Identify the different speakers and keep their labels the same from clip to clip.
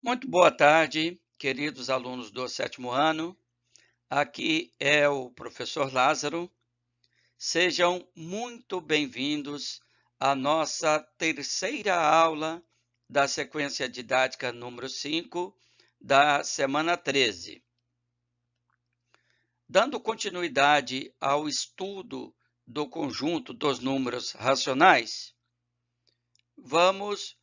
Speaker 1: Muito boa tarde, queridos alunos do sétimo ano. Aqui é o professor Lázaro. Sejam muito bem-vindos à nossa terceira aula da sequência didática número 5 da semana 13. Dando continuidade ao estudo do conjunto dos números racionais, vamos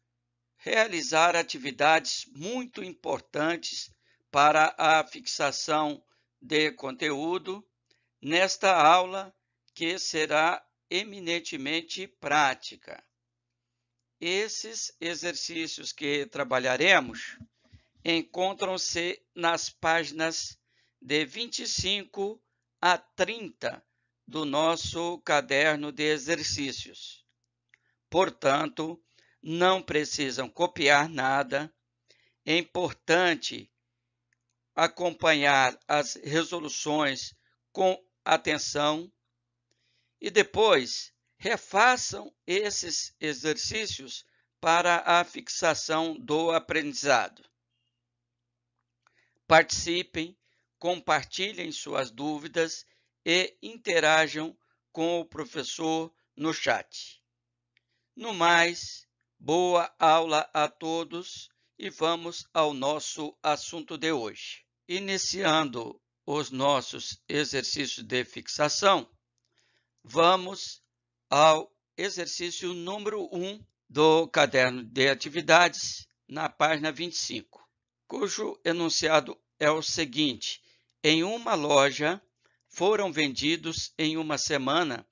Speaker 1: realizar atividades muito importantes para a fixação de conteúdo nesta aula que será eminentemente prática. Esses exercícios que trabalharemos encontram-se nas páginas de 25 a 30 do nosso caderno de exercícios. Portanto, não precisam copiar nada. É importante acompanhar as resoluções com atenção e depois refaçam esses exercícios para a fixação do aprendizado. Participem, compartilhem suas dúvidas e interajam com o professor no chat. No mais, Boa aula a todos e vamos ao nosso assunto de hoje. Iniciando os nossos exercícios de fixação, vamos ao exercício número 1 do caderno de atividades, na página 25, cujo enunciado é o seguinte: em uma loja foram vendidos em uma semana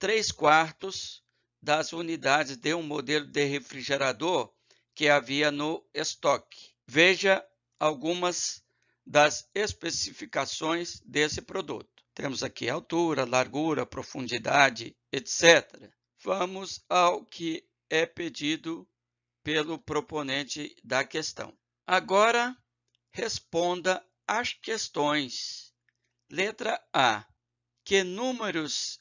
Speaker 1: três quartos das unidades de um modelo de refrigerador que havia no estoque. Veja algumas das especificações desse produto. Temos aqui altura, largura, profundidade, etc. Vamos ao que é pedido pelo proponente da questão. Agora, responda às questões. Letra A. Que números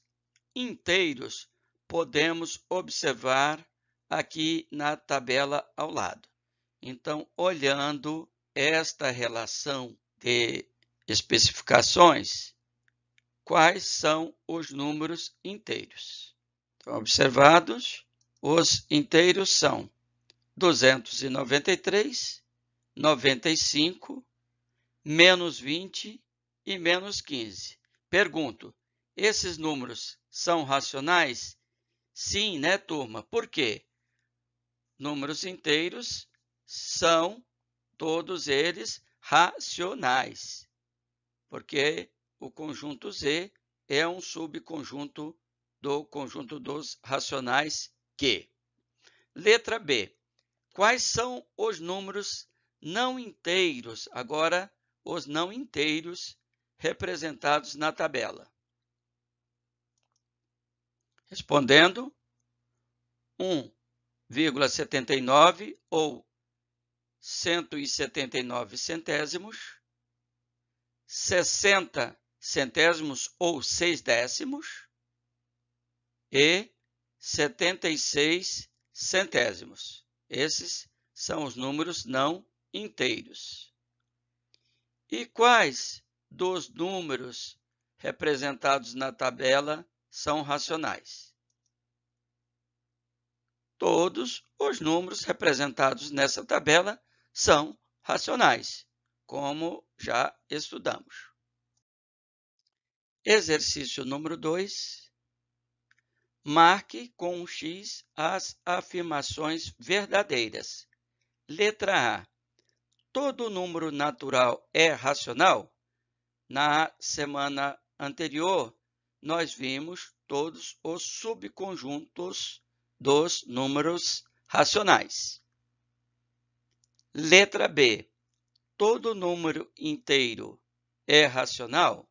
Speaker 1: inteiros podemos observar aqui na tabela ao lado. Então, olhando esta relação de especificações, quais são os números inteiros? Então, observados, os inteiros são 293, 95, menos 20 e menos 15. Pergunto, esses números são racionais? Sim, né, turma? Por quê? Números inteiros são todos eles racionais, porque o conjunto Z é um subconjunto do conjunto dos racionais Q. Letra B. Quais são os números não inteiros? Agora, os não inteiros representados na tabela respondendo 1,79 ou 179 centésimos, 60 centésimos ou 6 décimos e 76 centésimos. Esses são os números não inteiros. E quais dos números representados na tabela são racionais? Todos os números representados nessa tabela são racionais, como já estudamos. Exercício número 2. Marque com um X as afirmações verdadeiras. Letra A. Todo número natural é racional? Na semana anterior, nós vimos todos os subconjuntos dos números racionais. Letra B. Todo número inteiro é racional?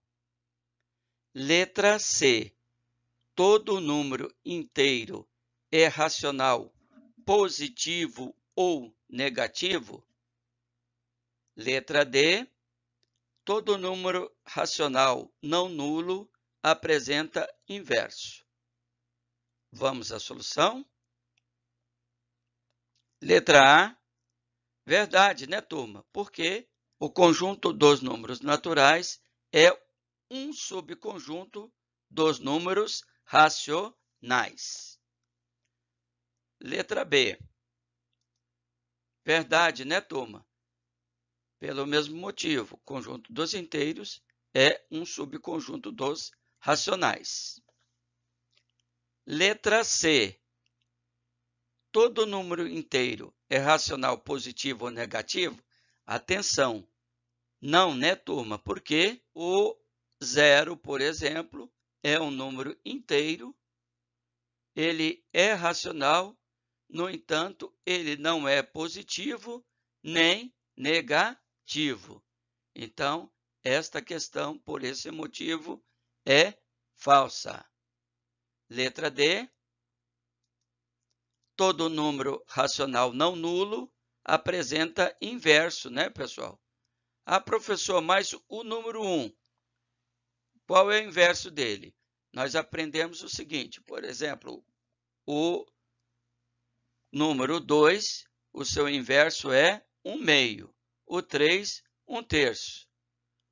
Speaker 1: Letra C. Todo número inteiro é racional positivo ou negativo? Letra D. Todo número racional não nulo apresenta inverso. Vamos à solução. Letra A. Verdade, né, turma? Porque o conjunto dos números naturais é um subconjunto dos números racionais. Letra B. Verdade, né, turma? Pelo mesmo motivo, o conjunto dos inteiros é um subconjunto dos racionais. Letra C. Todo número inteiro é racional positivo ou negativo? Atenção! Não, né, turma? Porque o zero, por exemplo, é um número inteiro, ele é racional, no entanto, ele não é positivo nem negativo. Então, esta questão, por esse motivo, é falsa. Letra D. Todo número racional não nulo apresenta inverso, né, pessoal? Ah, professor, mas o número 1, qual é o inverso dele? Nós aprendemos o seguinte, por exemplo, o número 2, o seu inverso é 1 meio, o 3, 1 terço.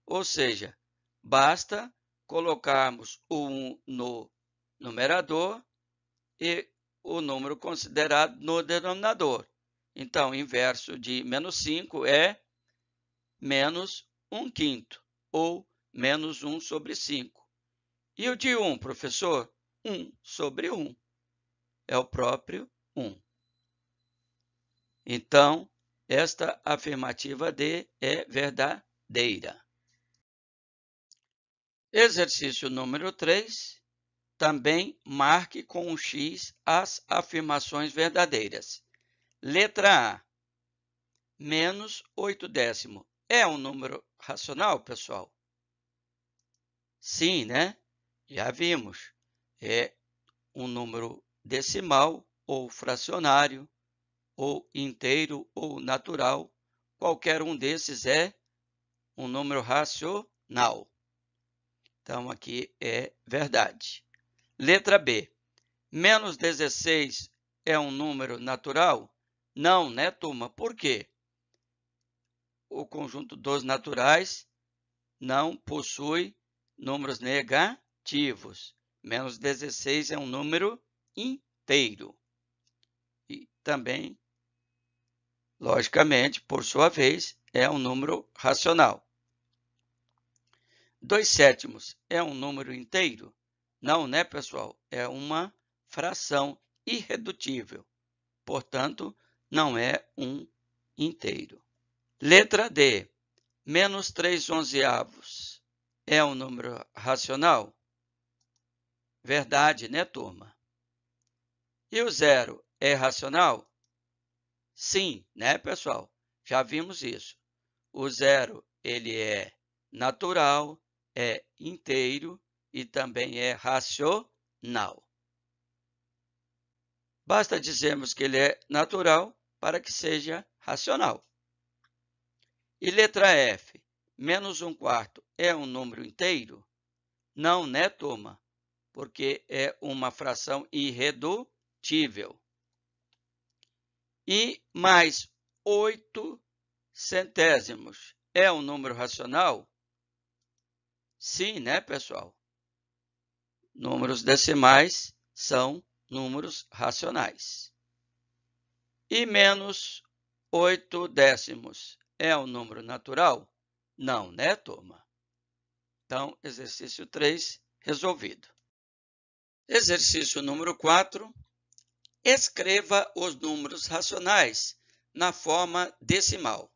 Speaker 1: Ou seja, basta colocarmos o 1 no numerador e o número considerado no denominador. Então, o inverso de menos 5 é menos 1 quinto, ou menos 1 sobre 5. E o de 1, professor? 1 sobre 1. É o próprio 1. Então, esta afirmativa D é verdadeira. Exercício número 3. Também marque com um X as afirmações verdadeiras. Letra A. Menos 8 décimo é um número racional, pessoal? Sim, né? Já vimos. É um número decimal ou fracionário ou inteiro ou natural. Qualquer um desses é um número racional. Então, aqui é verdade. Letra B. Menos 16 é um número natural? Não, né, turma? Por quê? O conjunto dos naturais não possui números negativos. Menos 16 é um número inteiro. E também, logicamente, por sua vez, é um número racional. 2 sétimos é um número inteiro? Não, né, pessoal? É uma fração irredutível. Portanto, não é um inteiro. Letra D. Menos 3 onzeavos é um número racional? Verdade, né, turma? E o zero é racional? Sim, né, pessoal? Já vimos isso. O zero, ele é natural, é inteiro e também é racional. Basta dizermos que ele é natural para que seja racional. E letra F, menos um quarto é um número inteiro? Não, né, turma? Porque é uma fração irredutível. E mais 8 centésimos é um número racional? Sim, né, pessoal? Números decimais são números racionais. E menos 8 décimos é um número natural? Não, né, turma? Então, exercício 3 resolvido. Exercício número 4. Escreva os números racionais na forma decimal.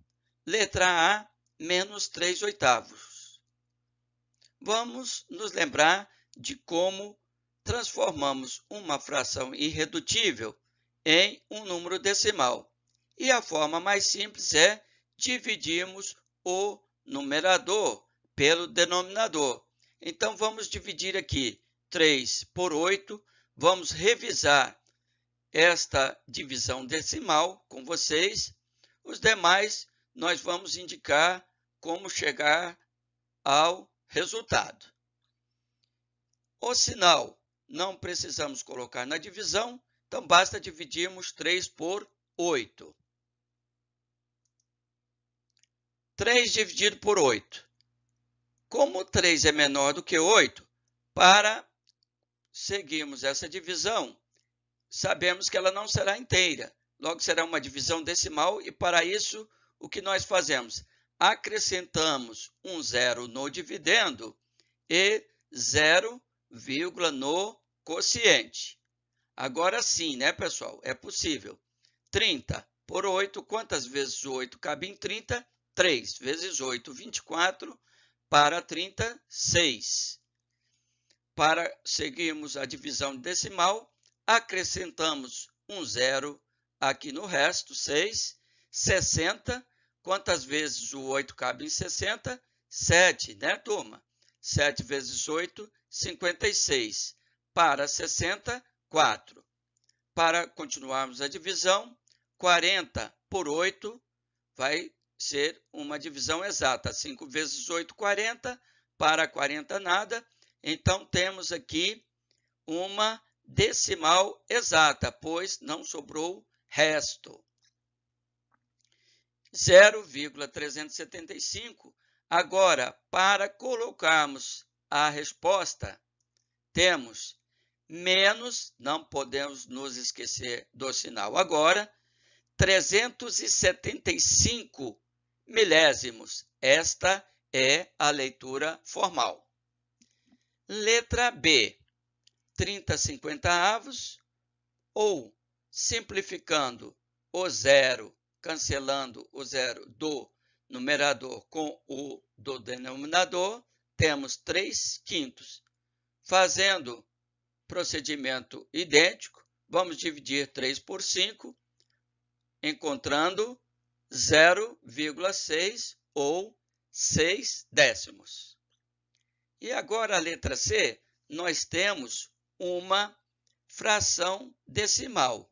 Speaker 1: Letra A, menos 3 oitavos. Vamos nos lembrar de como transformamos uma fração irredutível em um número decimal. E a forma mais simples é dividirmos o numerador pelo denominador. Então, vamos dividir aqui 3 por 8. Vamos revisar esta divisão decimal com vocês. Os demais, nós vamos indicar como chegar ao resultado. O sinal não precisamos colocar na divisão, então basta dividirmos 3 por 8. 3 dividido por 8. Como 3 é menor do que 8, para seguirmos essa divisão, sabemos que ela não será inteira, logo será uma divisão decimal e para isso o que nós fazemos? Acrescentamos um zero no dividendo e zero vírgula no quociente. Agora sim, né, pessoal? É possível. 30 por 8, quantas vezes 8 cabe em 30? 3 vezes 8, 24, para 30, 6. Para seguirmos a divisão decimal, acrescentamos um zero aqui no resto, 6. 60, quantas vezes o 8 cabe em 60? 7, né, turma? 7 vezes 8, 56. Para 60, 4. Para continuarmos a divisão, 40 por 8 vai ser uma divisão exata. 5 vezes 8, 40. Para 40, nada. Então, temos aqui uma decimal exata, pois não sobrou resto. 0,375 Agora, para colocarmos a resposta, temos menos, não podemos nos esquecer do sinal agora, 375 milésimos. Esta é a leitura formal. Letra B, 30 50 avos, ou simplificando o zero, cancelando o zero do numerador com o do denominador, temos 3 quintos. Fazendo procedimento idêntico, vamos dividir 3 por 5, encontrando 0,6 ou 6 décimos. E agora a letra C, nós temos uma fração decimal.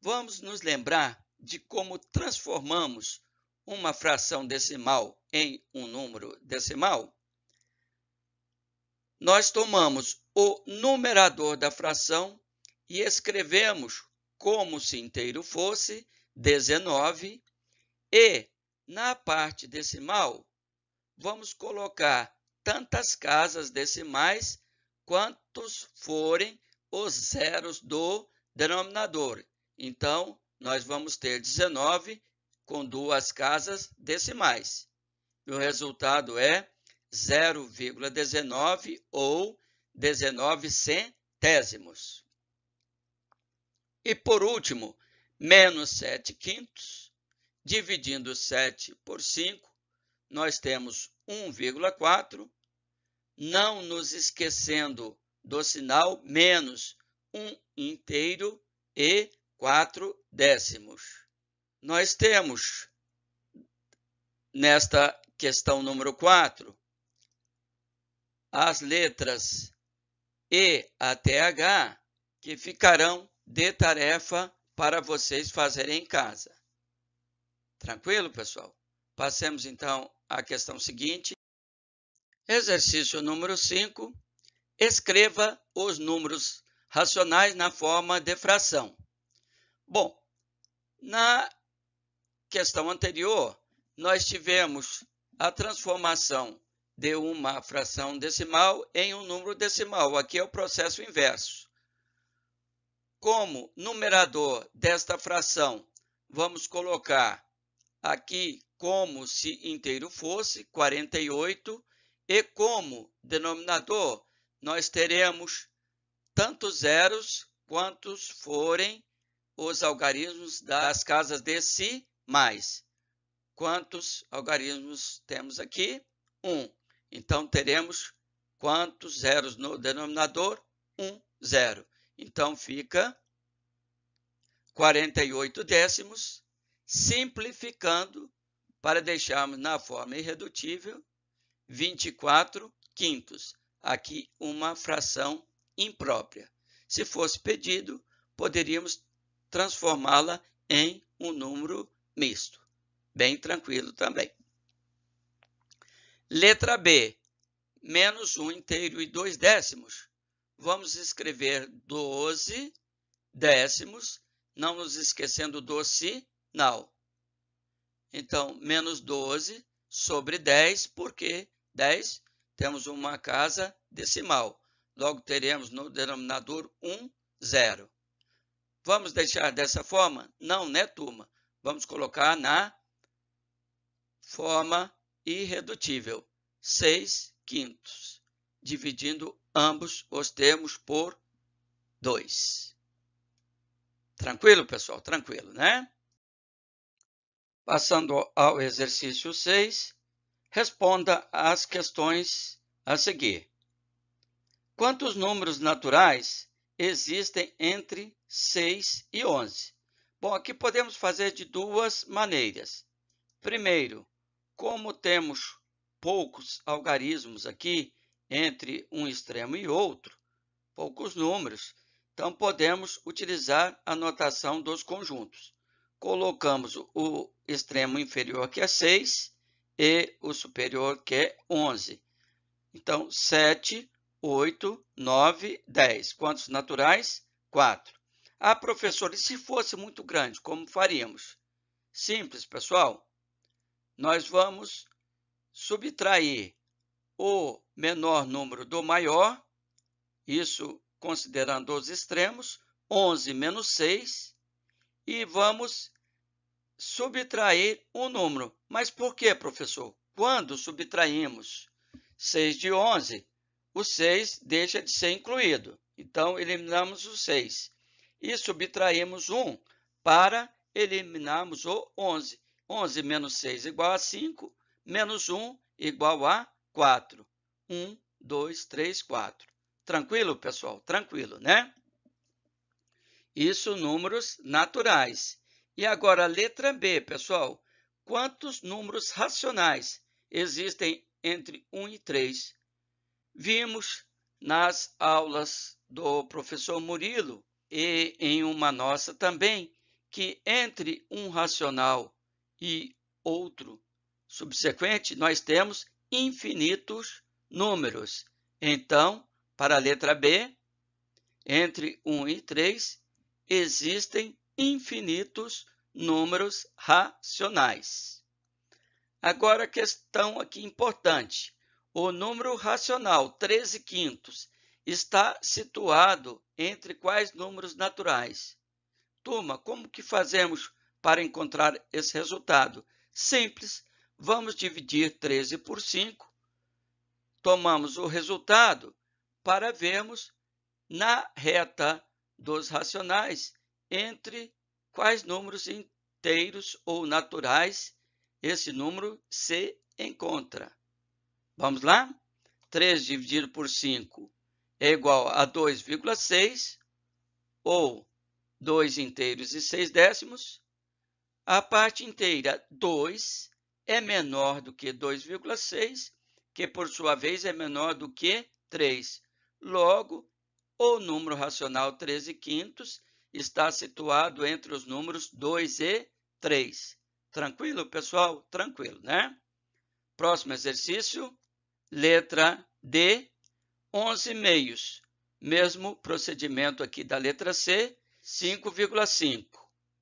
Speaker 1: Vamos nos lembrar de como transformamos uma fração decimal em um número decimal, nós tomamos o numerador da fração e escrevemos como se inteiro fosse 19 e na parte decimal vamos colocar tantas casas decimais quantos forem os zeros do denominador. Então, nós vamos ter 19 com duas casas decimais. E o resultado é 0,19 ou 19 centésimos. E por último, menos 7 quintos, dividindo 7 por 5, nós temos 1,4, não nos esquecendo do sinal menos 1 inteiro e 4 décimos nós temos nesta questão número 4 as letras E até H que ficarão de tarefa para vocês fazerem em casa. Tranquilo, pessoal? Passemos então à questão seguinte. Exercício número 5. Escreva os números racionais na forma de fração. Bom, na questão anterior, nós tivemos a transformação de uma fração decimal em um número decimal. Aqui é o processo inverso. Como numerador desta fração, vamos colocar aqui como se inteiro fosse, 48, e como denominador, nós teremos tantos zeros quantos forem os algarismos das casas de si mais quantos algarismos temos aqui? 1. Um. Então, teremos quantos zeros no denominador? 1, um, zero. Então, fica 48 décimos, simplificando para deixarmos na forma irredutível 24 quintos. Aqui, uma fração imprópria. Se fosse pedido, poderíamos transformá-la em um número misto. Bem tranquilo também. Letra B, menos 1 inteiro e 2 décimos. Vamos escrever 12 décimos, não nos esquecendo do sinal. Então, menos 12 sobre 10, porque 10 temos uma casa decimal. Logo, teremos no denominador um 0. Vamos deixar dessa forma? Não, né, turma? vamos colocar na forma irredutível, 6 quintos, dividindo ambos os termos por 2. Tranquilo, pessoal? Tranquilo, né? Passando ao exercício 6, responda às questões a seguir. Quantos números naturais existem entre 6 e 11? Bom, aqui podemos fazer de duas maneiras. Primeiro, como temos poucos algarismos aqui entre um extremo e outro, poucos números, então podemos utilizar a notação dos conjuntos. Colocamos o extremo inferior, que é 6, e o superior, que é 11. Então, 7, 8, 9, 10. Quantos naturais? 4. Ah, professor, e se fosse muito grande, como faríamos? Simples, pessoal. Nós vamos subtrair o menor número do maior, isso considerando os extremos, 11 menos 6, e vamos subtrair um número. Mas por que, professor? Quando subtraímos 6 de 11, o 6 deixa de ser incluído. Então, eliminamos o 6 e subtraímos 1 para eliminarmos o 11. 11 menos 6 igual a 5, menos 1 igual a 4. 1, 2, 3, 4. Tranquilo, pessoal? Tranquilo, né? Isso números naturais. E agora, letra B, pessoal. Quantos números racionais existem entre 1 e 3? Vimos nas aulas do professor Murilo e em uma nossa também, que entre um racional e outro subsequente, nós temos infinitos números. Então, para a letra B, entre 1 e 3, existem infinitos números racionais. Agora, questão aqui importante. O número racional 13 quintos está situado entre quais números naturais? Turma, como que fazemos para encontrar esse resultado? Simples, vamos dividir 13 por 5, tomamos o resultado para vermos na reta dos racionais entre quais números inteiros ou naturais esse número se encontra. Vamos lá? 3 dividido por 5 é igual a 2,6 ou 2 inteiros e 6 décimos. A parte inteira 2 é menor do que 2,6, que por sua vez é menor do que 3. Logo, o número racional 13 quintos está situado entre os números 2 e 3. Tranquilo, pessoal? Tranquilo, né? Próximo exercício, letra D, 11 meios. Mesmo procedimento aqui da letra C, 5,5.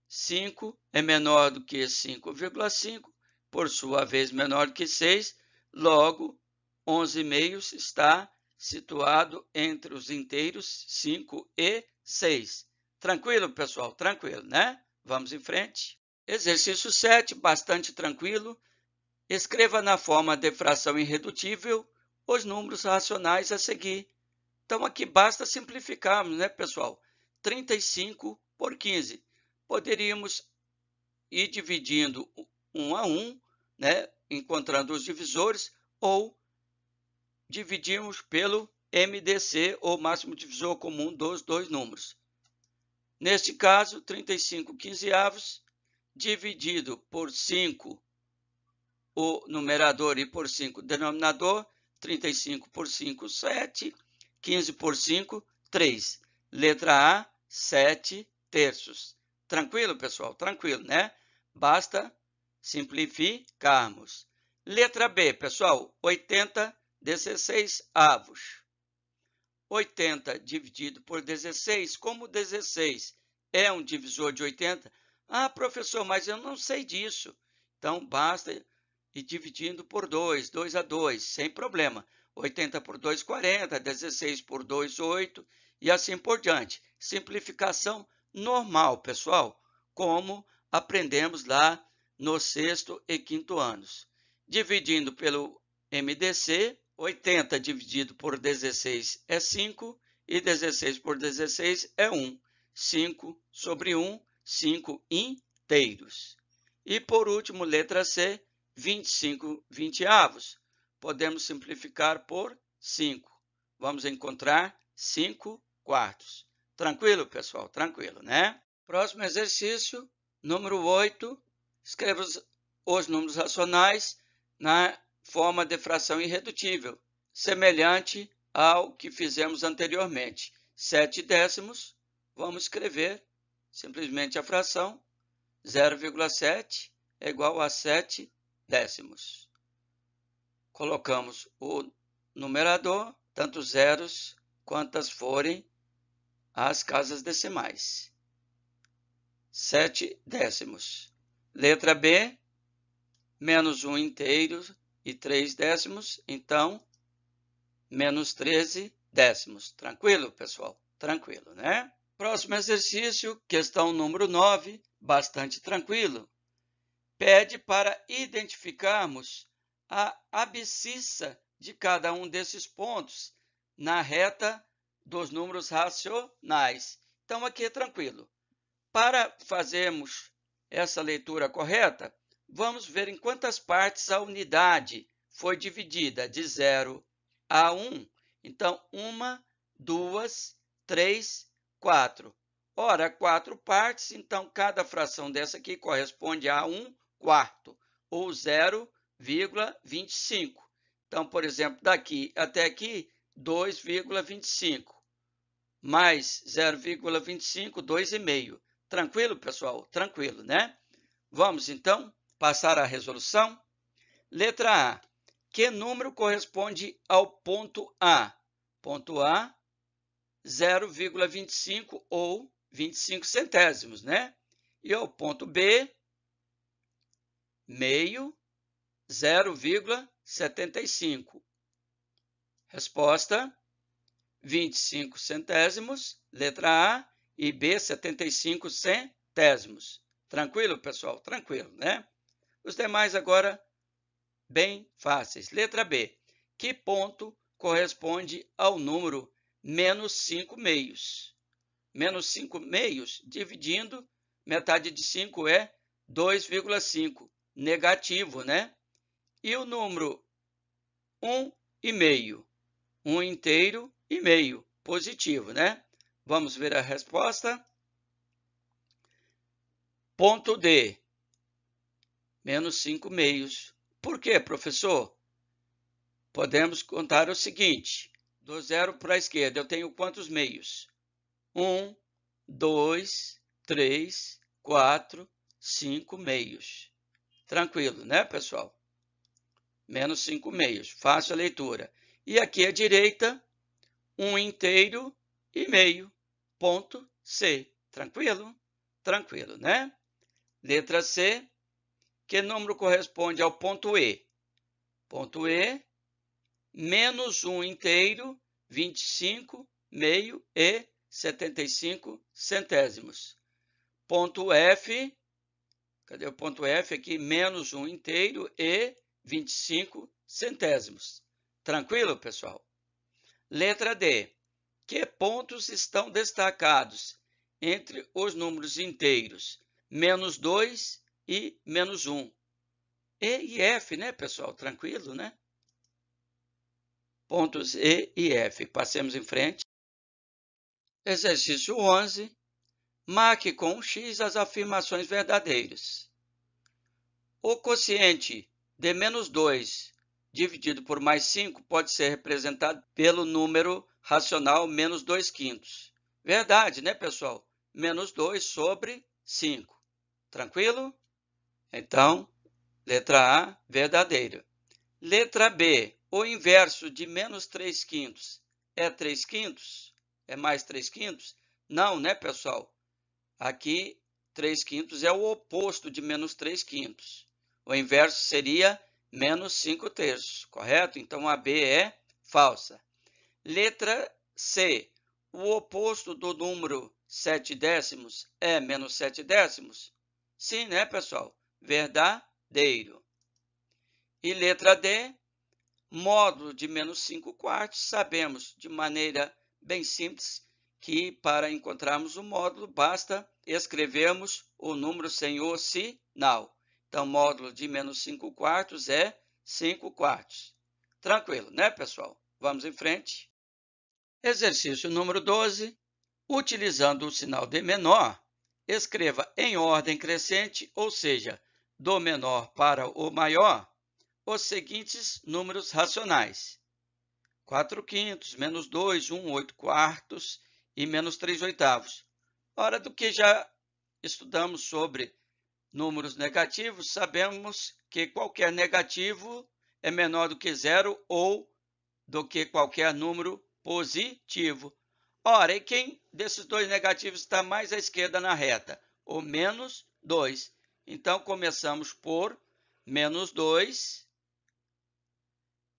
Speaker 1: 5 é menor do que 5,5, por sua vez menor do que 6, logo 11 meios está situado entre os inteiros 5 e 6. Tranquilo, pessoal? Tranquilo, né? Vamos em frente. Exercício 7, bastante tranquilo. Escreva na forma de fração irredutível os números racionais a seguir. Então, aqui basta simplificarmos, né, pessoal? 35 por 15. Poderíamos ir dividindo um a um, né, encontrando os divisores, ou dividirmos pelo MDC, ou máximo divisor comum dos dois números. Neste caso, 35 quinzeavos dividido por 5 o numerador e por 5 o denominador, 35 por 5, 7. 15 por 5, 3. Letra A, 7 terços. Tranquilo, pessoal? Tranquilo, né? Basta simplificarmos. Letra B, pessoal, 80, 16 avos. 80 dividido por 16, como 16 é um divisor de 80? Ah, professor, mas eu não sei disso. Então, basta e dividindo por 2, 2 a 2, sem problema. 80 por 2, 40, 16 por 2, 8 e assim por diante. Simplificação normal, pessoal, como aprendemos lá no sexto e quinto anos. Dividindo pelo MDC, 80 dividido por 16 é 5 e 16 por 16 é 1. 5 sobre 1, 5 inteiros. E por último, letra C, 25 vinteavos. Podemos simplificar por 5. Vamos encontrar 5 quartos. Tranquilo, pessoal? Tranquilo, né? Próximo exercício, número 8. Escreva os números racionais na forma de fração irredutível, semelhante ao que fizemos anteriormente. 7 décimos, vamos escrever simplesmente a fração. 0,7 é igual a 7 décimos. Colocamos o numerador, tanto zeros quantas forem as casas decimais. Sete décimos. Letra B, menos um inteiro e três décimos, então, menos 13 décimos. Tranquilo, pessoal? Tranquilo, né? Próximo exercício, questão número 9, bastante tranquilo pede para identificarmos a abscissa de cada um desses pontos na reta dos números racionais. Então, aqui é tranquilo. Para fazermos essa leitura correta, vamos ver em quantas partes a unidade foi dividida de 0 a 1. Um. Então, uma, duas, três, quatro. Ora, quatro partes, então cada fração dessa aqui corresponde a um quarto, ou 0,25. Então, por exemplo, daqui até aqui, 2,25 mais 0,25, 2,5. Tranquilo, pessoal? Tranquilo, né? Vamos, então, passar à resolução. Letra A. Que número corresponde ao ponto A? Ponto A, 0,25 ou 25 centésimos, né? E ao ponto B, meio 0,75. Resposta: 25 centésimos, letra A, e B, 75 centésimos. Tranquilo, pessoal? Tranquilo, né? Os demais agora bem fáceis. Letra B. Que ponto corresponde ao número menos 5 meios? Menos 5 meios, dividindo, metade de 5 é 2,5 negativo, né? E o número 1 e meio, 1 inteiro e meio, positivo, né? Vamos ver a resposta. Ponto D, menos 5 meios. Por quê, professor? Podemos contar o seguinte, do zero para a esquerda, eu tenho quantos meios? 1, 2, 3, 4, 5 meios. Tranquilo, né, pessoal? Menos 5 meios. Fácil a leitura. E aqui à direita, 1 um inteiro e meio. Ponto C. Tranquilo? Tranquilo, né? Letra C. Que número corresponde ao ponto E? Ponto E, menos 1 um inteiro, 25, meio e 75 centésimos. Ponto F, cadê o ponto F aqui? Menos 1 inteiro e 25 centésimos. Tranquilo, pessoal? Letra D. Que pontos estão destacados entre os números inteiros? Menos 2 e menos 1. E e F, né, pessoal? Tranquilo, né? Pontos E e F. Passemos em frente. Exercício 11. Marque com um X as afirmações verdadeiras. O quociente de menos 2 dividido por mais 5 pode ser representado pelo número racional menos 2 quintos. Verdade, né, pessoal? Menos 2 sobre 5. Tranquilo? Então, letra A, verdadeira. Letra B, o inverso de menos 3 quintos é 3 quintos? É mais 3 quintos? Não, né, pessoal? Aqui, 3 quintos é o oposto de menos 3 quintos. O inverso seria menos 5 terços, correto? Então, a B é falsa. Letra C. O oposto do número 7 décimos é menos 7 décimos? Sim, né, pessoal? Verdadeiro. E letra D, módulo de menos 5 quartos, sabemos de maneira bem simples que que para encontrarmos o módulo basta escrevermos o número sem o sinal. Então, módulo de menos 5 quartos é 5 quartos. Tranquilo, né, pessoal? Vamos em frente. Exercício número 12. Utilizando o sinal de menor, escreva em ordem crescente, ou seja, do menor para o maior, os seguintes números racionais. 4 quintos, menos 2, 1, 8 quartos, e menos 3 oitavos. Hora do que já estudamos sobre números negativos, sabemos que qualquer negativo é menor do que zero ou do que qualquer número positivo. Ora, e quem desses dois negativos está mais à esquerda na reta? O menos 2. Então, começamos por menos 2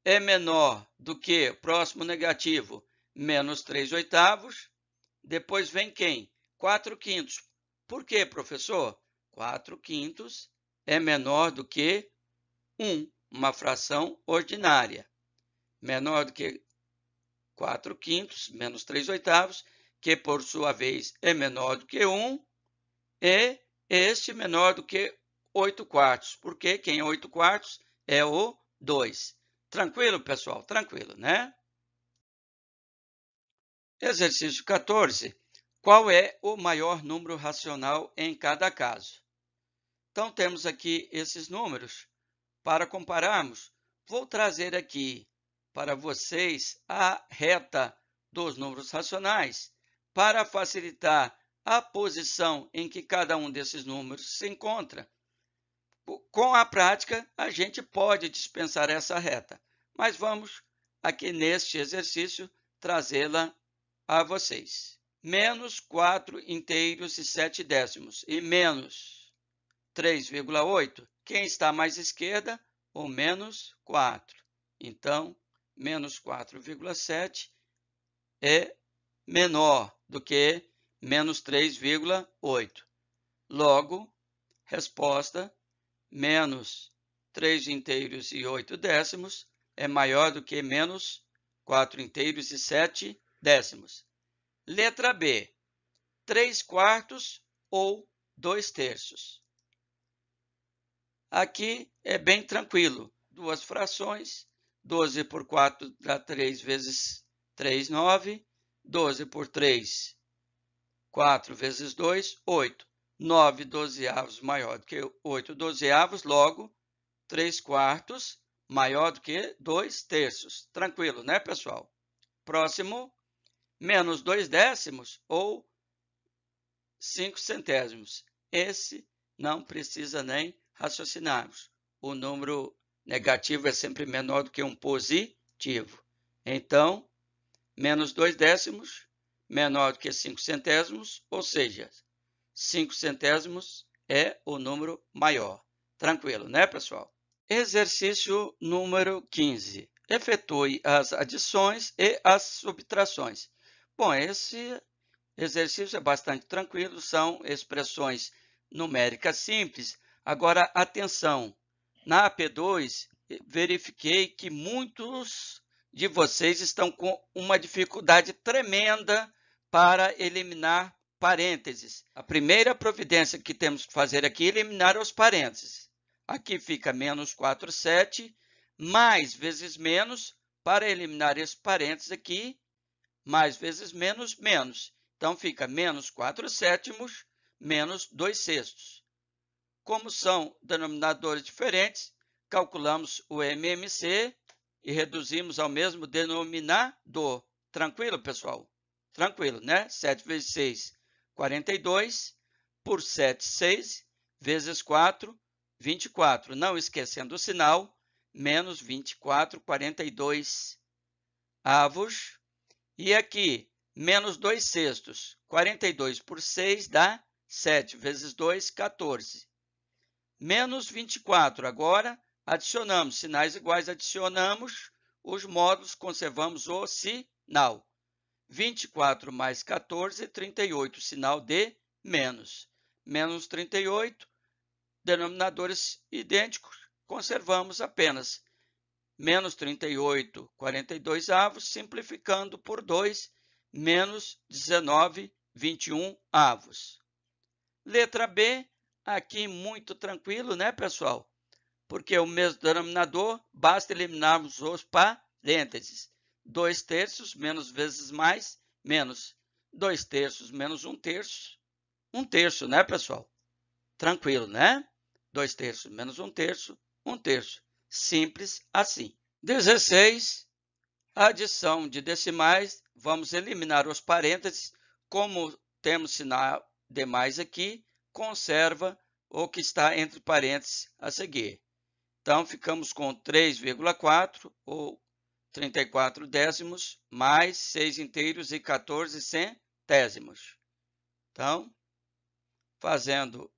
Speaker 1: é menor do que o próximo negativo, menos 3 oitavos, depois vem quem? 4 quintos. Por quê, professor? 4 quintos é menor do que 1, uma fração ordinária. Menor do que 4 quintos, menos 3 oitavos, que por sua vez é menor do que 1, e é este menor do que 8 quartos, porque quem é 8 quartos é o 2. Tranquilo, pessoal? Tranquilo, né? Exercício 14. Qual é o maior número racional em cada caso? Então, temos aqui esses números para compararmos. Vou trazer aqui para vocês a reta dos números racionais para facilitar a posição em que cada um desses números se encontra. Com a prática, a gente pode dispensar essa reta, mas vamos aqui neste exercício trazê-la a vocês. Menos 4 inteiros e 7 décimos. E menos 3,8. Quem está mais esquerda? O menos 4. Então, menos 4,7 é menor do que menos 3,8. Logo, resposta, menos 3 inteiros e 8 décimos é maior do que menos 4 inteiros e 7 décimos. Letra B, 3 quartos ou 2 terços. Aqui é bem tranquilo, duas frações, 12 por 4 dá 3 vezes 3, 9, 12 por 3, 4 vezes 2, 8. 9 dozeavos maior do que 8 dozeavos, logo, 3 quartos maior do que 2 terços. Tranquilo, né, pessoal? Próximo, menos 2 décimos ou 5 centésimos. Esse não precisa nem raciocinarmos. O número negativo é sempre menor do que um positivo. Então, menos 2 décimos menor do que 5 centésimos, ou seja, 5 centésimos é o número maior. Tranquilo, né, pessoal? Exercício número 15. Efetue as adições e as subtrações. Bom, esse exercício é bastante tranquilo, são expressões numéricas simples. Agora, atenção, na AP2, eh, verifiquei que muitos de vocês estão com uma dificuldade tremenda para eliminar parênteses. A primeira providência que temos que fazer aqui é eliminar os parênteses. Aqui fica menos 4, 7, mais vezes menos, para eliminar esse parênteses aqui, mais vezes menos, menos. Então, fica menos 4 sétimos, menos 2 sextos. Como são denominadores diferentes, calculamos o MMC e reduzimos ao mesmo denominador. Tranquilo, pessoal? Tranquilo, né? 7 vezes 6, 42. Por 7, 6. Vezes 4, 24. Não esquecendo o sinal, menos 24, 42 avos e aqui, menos 2 sextos. 42 por 6 dá 7 vezes 2, 14. Menos 24. Agora, adicionamos sinais iguais, adicionamos os módulos, conservamos o sinal. 24 mais 14, 38, sinal de menos. Menos 38, denominadores idênticos, conservamos apenas menos 38, 42 avos, simplificando por 2, menos 19, 21 avos. Letra B, aqui muito tranquilo, né, pessoal? Porque o mesmo denominador, basta eliminarmos os parênteses. 2 terços menos vezes mais, menos 2 terços menos 1 um terço. 1 um terço, né, pessoal? Tranquilo, né? 2 terços menos 1 um terço, 1 terço. Simples assim. 16. Adição de decimais. Vamos eliminar os parênteses. Como temos sinal de mais aqui, conserva o que está entre parênteses a seguir. Então, ficamos com 3,4 ou 34 décimos mais 6 inteiros e 14 centésimos. Então, fazendo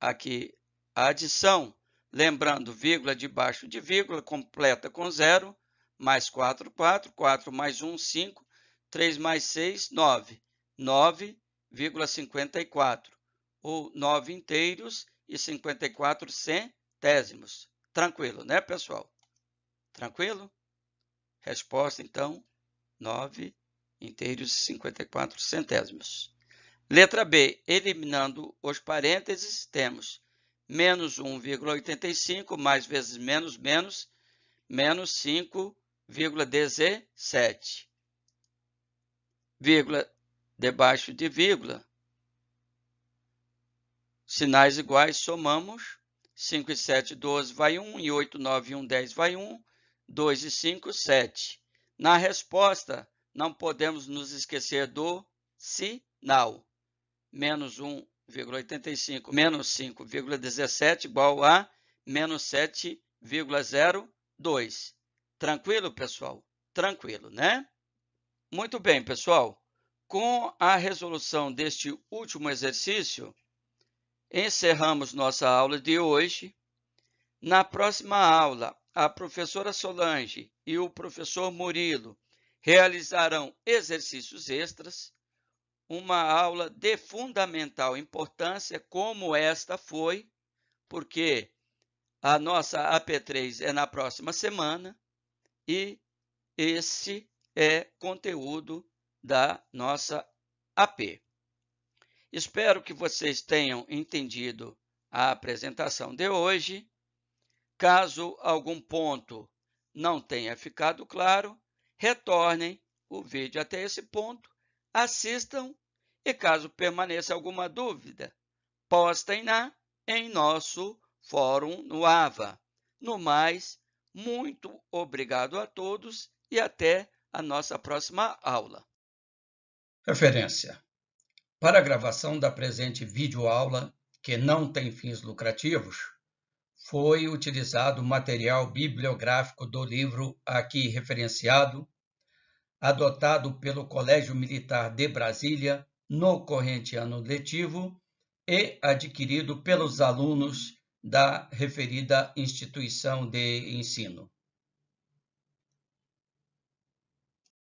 Speaker 1: aqui a adição, Lembrando, vírgula debaixo de vírgula, completa com zero, mais 4, 4, 4 mais 1, 5, 3 mais 6, 9, 9,54, ou 9 inteiros e 54 centésimos. Tranquilo, né, pessoal? Tranquilo? Resposta, então, 9 inteiros e 54 centésimos. Letra B, eliminando os parênteses, temos menos 1,85 mais vezes menos, menos, menos 5,17. Vírgula debaixo de vírgula. Sinais iguais, somamos. 5 e 7, 12 vai 1. E 8, 9 e 1, 10 vai 1. 2 e 5, 7. Na resposta, não podemos nos esquecer do sinal. Menos 1 5,85 menos 5,17 igual a menos 7,02. Tranquilo, pessoal? Tranquilo, né? Muito bem, pessoal. Com a resolução deste último exercício, encerramos nossa aula de hoje. Na próxima aula, a professora Solange e o professor Murilo realizarão exercícios extras uma aula de fundamental importância, como esta foi, porque a nossa AP3 é na próxima semana e esse é conteúdo da nossa AP. Espero que vocês tenham entendido a apresentação de hoje. Caso algum ponto não tenha ficado claro, retornem o vídeo até esse ponto assistam e caso permaneça alguma dúvida, postem-na em nosso fórum no AVA. No mais, muito obrigado a todos e até a nossa próxima aula. Referência: Para a gravação da presente videoaula, que não tem fins lucrativos, foi utilizado o material bibliográfico do livro aqui referenciado adotado pelo Colégio Militar de Brasília no corrente ano letivo e adquirido pelos alunos da referida instituição de ensino.